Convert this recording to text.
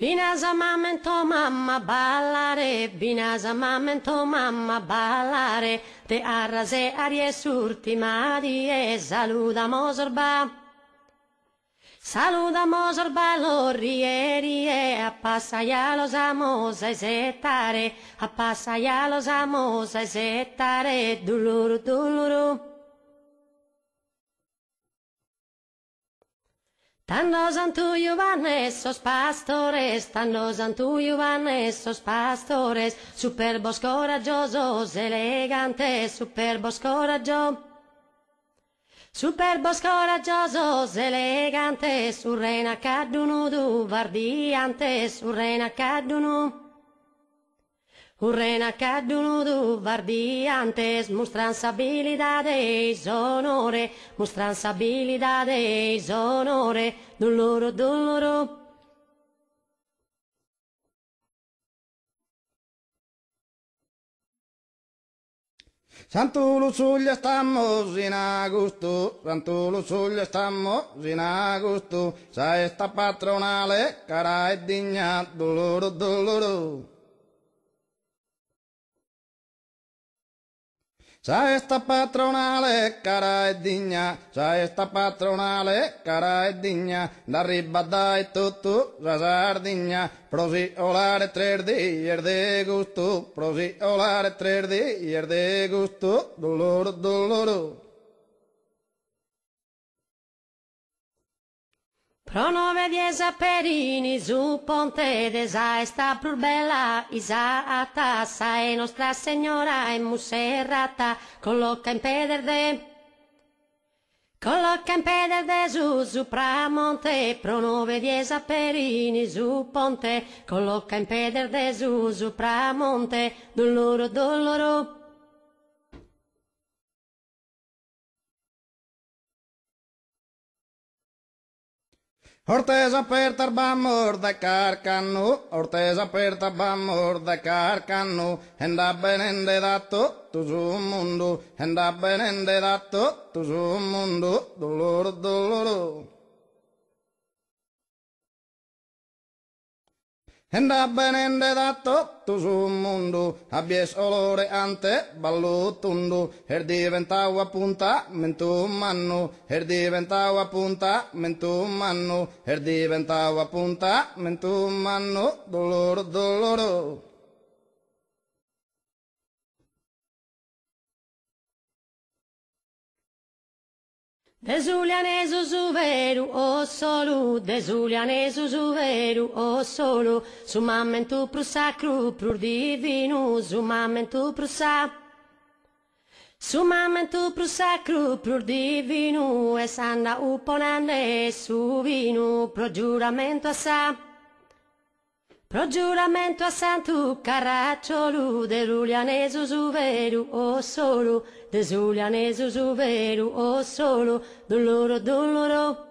Binasa mamento mamma ballare, binasa mamento mamma ballare, te arrase arie surti marie, saluda mosorba. Saluda mosorba lorrierie, e los a passaia lo los e esettare, duluru duluru. T'hanno santu Juvanes, sos pastores, t'hanno santu Juvanes, sos pastores, superbos coraggiosos, elegantes, superbos coraggiosos. Superbos coraggiosos, elegantes, su reina cadunudu, vardiantes, su reina cadunudu. Urrena cadduno du vardiantes, mostranzabilidades onore, mostranzabilidades onore, doloro doloro. Santo Lucuglia estamos in agosto, Santo Lucuglia estamos in agosto, sa esta patronale, cara e digna, doloro doloro. Sa esta patronale, cara e digna, sa esta patronale, cara e digna, da riba dai tutto, sa sardigna, prosi olare tre er de gusto, prosi olare tre er de gusto, dolor, doloro. Pronome di Esaperini su Ponte d'Esa sta pur bella Isata, sa e Nostra Signora e Muserrata, colloca in pederde. Colloca in pederde su su supramonte, pronove di Esaperini su Ponte, colloca in pederde su su supramonte, doloro doloro. Ortesa per tarbam da carcano, Ortesa per tarbam ordakar kannu, Hendabenende datto tusu mundu, Hendabenende datto tusu mundu, Dolor dolor. e da benende tutto su mondo, abbies olore ante ballo tondo, er diventau appuntamento manno, er diventau appuntamento manno, er diventau appuntamento manno, dolor doloro. De Desuliane suveru, o De Zulianesu suveru, o solu, sumamentu prusa cru, prur divinu, sumamentu prusa. Sumamentu prusa cru, prur divinu, es anda uponande, su vino, pro giuramento assa. Pro giuramento a santo caracciolo, de caracciolu, derulianesu suveru, o solu, desulianesu suveru, o solo, doloro, doloro.